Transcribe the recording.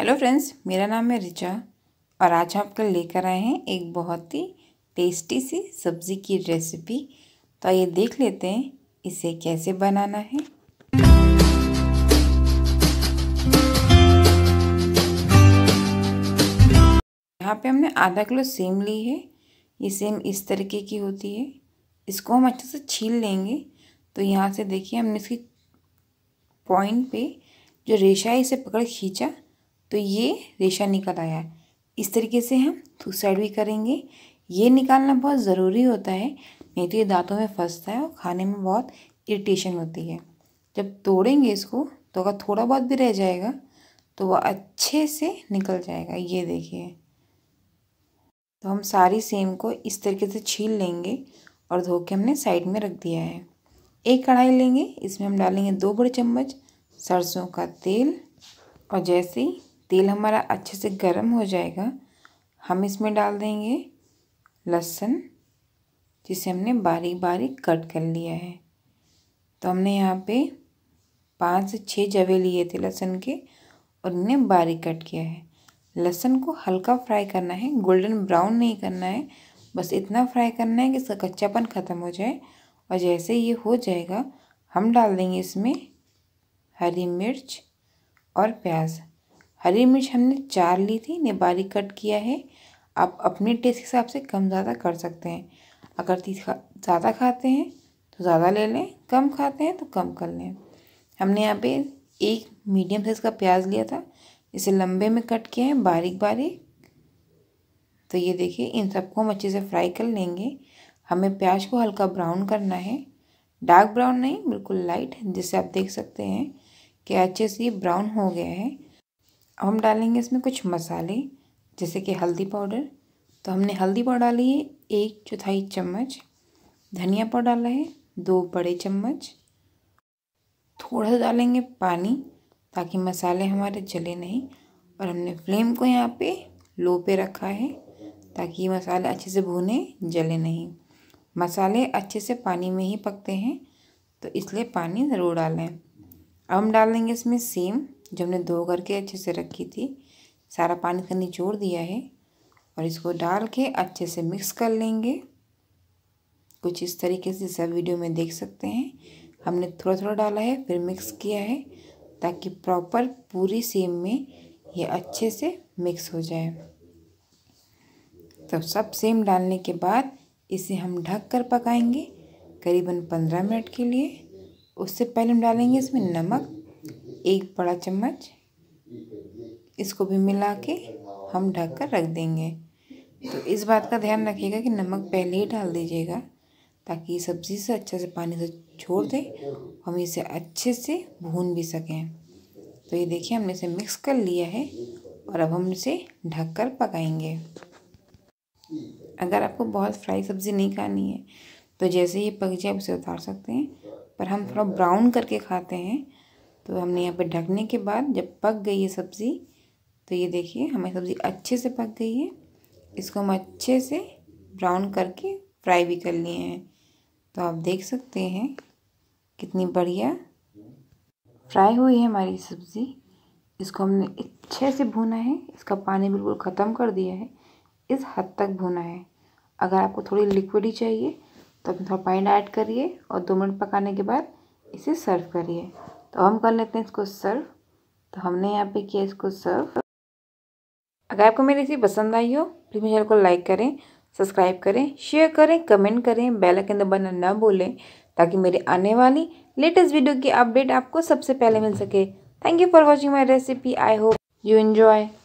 hello friends मेरा नाम है रिचा और आज आपको लेकर आए हैं एक बहुत ही टेस्टी सी सब्ज़ी की रेसिपी तो आइए देख लेते हैं इसे कैसे बनाना है यहाँ पे हमने आधा किलो सेम ली है ये सेम इस तरीके की होती है इसको हम अच्छे से छील लेंगे तो यहाँ से देखिए हमने इसकी पॉइंट पे जो रेशा है इसे पकड़ खींचा तो ये रेशा निकल आया है इस तरीके से हम साइड भी करेंगे ये निकालना बहुत ज़रूरी होता है नहीं तो ये दांतों में फंसता है और खाने में बहुत इरिटेशन होती है जब तोड़ेंगे इसको तो अगर थोड़ा बहुत भी रह जाएगा तो वह अच्छे से निकल जाएगा ये देखिए तो हम सारी सेम को इस तरीके से छील लेंगे और धो के हमने साइड में रख दिया है एक कढ़ाई लेंगे इसमें हम डालेंगे दो बड़े चम्मच सरसों का तेल और जैसे ही तेल हमारा अच्छे से गर्म हो जाएगा हम इसमें डाल देंगे लहसुन जिसे हमने बारीक बारीक कट कर लिया है तो हमने यहाँ पे पाँच से छः जवे लिए थे लहसुन के और इन्हें बारीक कट किया है लहसुन को हल्का फ्राई करना है गोल्डन ब्राउन नहीं करना है बस इतना फ्राई करना है कि इसका कच्चापन ख़त्म हो जाए और जैसे ये हो जाएगा हम डाल देंगे इसमें हरी मिर्च और प्याज़ हरी मिर्च हमने चार ली थी ने बारीक कट किया है आप अपने टेस्ट के हिसाब से कम ज़्यादा कर सकते हैं अगर तीखा ज़्यादा खाते हैं तो ज़्यादा ले लें कम खाते हैं तो कम कर लें हमने यहाँ पे एक मीडियम साइज़ का प्याज लिया था इसे लंबे में कट किया है बारीक बारीक तो ये देखिए इन सबको हम अच्छे से फ्राई कर लेंगे हमें प्याज को हल्का ब्राउन करना है डार्क ब्राउन नहीं बिल्कुल लाइट जिससे आप देख सकते हैं कि अच्छे से ये ब्राउन हो गया है अब हम डालेंगे इसमें कुछ मसाले जैसे कि हल्दी पाउडर तो हमने हल्दी पाउडर डाली है एक चौथाई चम्मच धनिया पाउडर डाला है दो बड़े चम्मच थोड़ा सा डालेंगे पानी ताकि मसाले हमारे जले नहीं और हमने फ्लेम को यहाँ पे लो पे रखा है ताकि मसाले अच्छे से भुने जले नहीं मसाले अच्छे से पानी में ही पकते हैं तो इसलिए पानी ज़रूर डालें अब हम डाल देंगे इसमें सेम जो हमने धो करके अच्छे से रखी थी सारा पानी का निचोड़ दिया है और इसको डाल के अच्छे से मिक्स कर लेंगे कुछ इस तरीके से सब वीडियो में देख सकते हैं हमने थोड़ा थोड़ा डाला है फिर मिक्स किया है ताकि प्रॉपर पूरी सेम में ये अच्छे से मिक्स हो जाए तो सब सेम डालने के बाद इसे हम ढक कर पकाएंगे करीबन पंद्रह मिनट के लिए उससे पहले हम डालेंगे इसमें नमक एक बड़ा चम्मच इसको भी मिला के हम ढक कर रख देंगे तो इस बात का ध्यान रखिएगा कि नमक पहले ही डाल दीजिएगा ताकि सब्ज़ी से अच्छे से पानी से छोड़ दे हम इसे अच्छे से भून भी सकें तो ये देखिए हमने इसे मिक्स कर लिया है और अब हम इसे ढक कर पकाएंगे अगर आपको बहुत फ्राई सब्ज़ी नहीं खानी है तो जैसे ये पक जाए आप उतार सकते हैं पर हम थोड़ा ब्राउन करके खाते हैं तो हमने यहाँ पे ढकने के बाद जब पक गई है सब्ज़ी तो ये देखिए हमारी सब्ज़ी अच्छे से पक गई है इसको हम अच्छे से ब्राउन करके फ्राई भी कर लिए हैं तो आप देख सकते हैं कितनी बढ़िया फ्राई हुई है हमारी सब्ज़ी इसको हमने अच्छे से भुना है इसका पानी बिल्कुल ख़त्म कर दिया है इस हद तक भूना है अगर आपको थोड़ी लिक्विड ही चाहिए तो थोड़ा पानी ऐड करिए और दो मिनट पकाने के बाद इसे सर्व करिए तो हम कर लेते हैं इसको सर्व तो हमने यहाँ पे किया इसको सर्व अगर आपको मेरी रेसिपी पसंद आई हो प्लीज़ मेरे चैनल को लाइक करें सब्सक्राइब करें शेयर करें कमेंट करें बेल आइकन दबाना ना भूलें ताकि मेरी आने वाली लेटेस्ट वीडियो की अपडेट आपको सबसे पहले मिल सके thank you for watching my recipe I hope you enjoy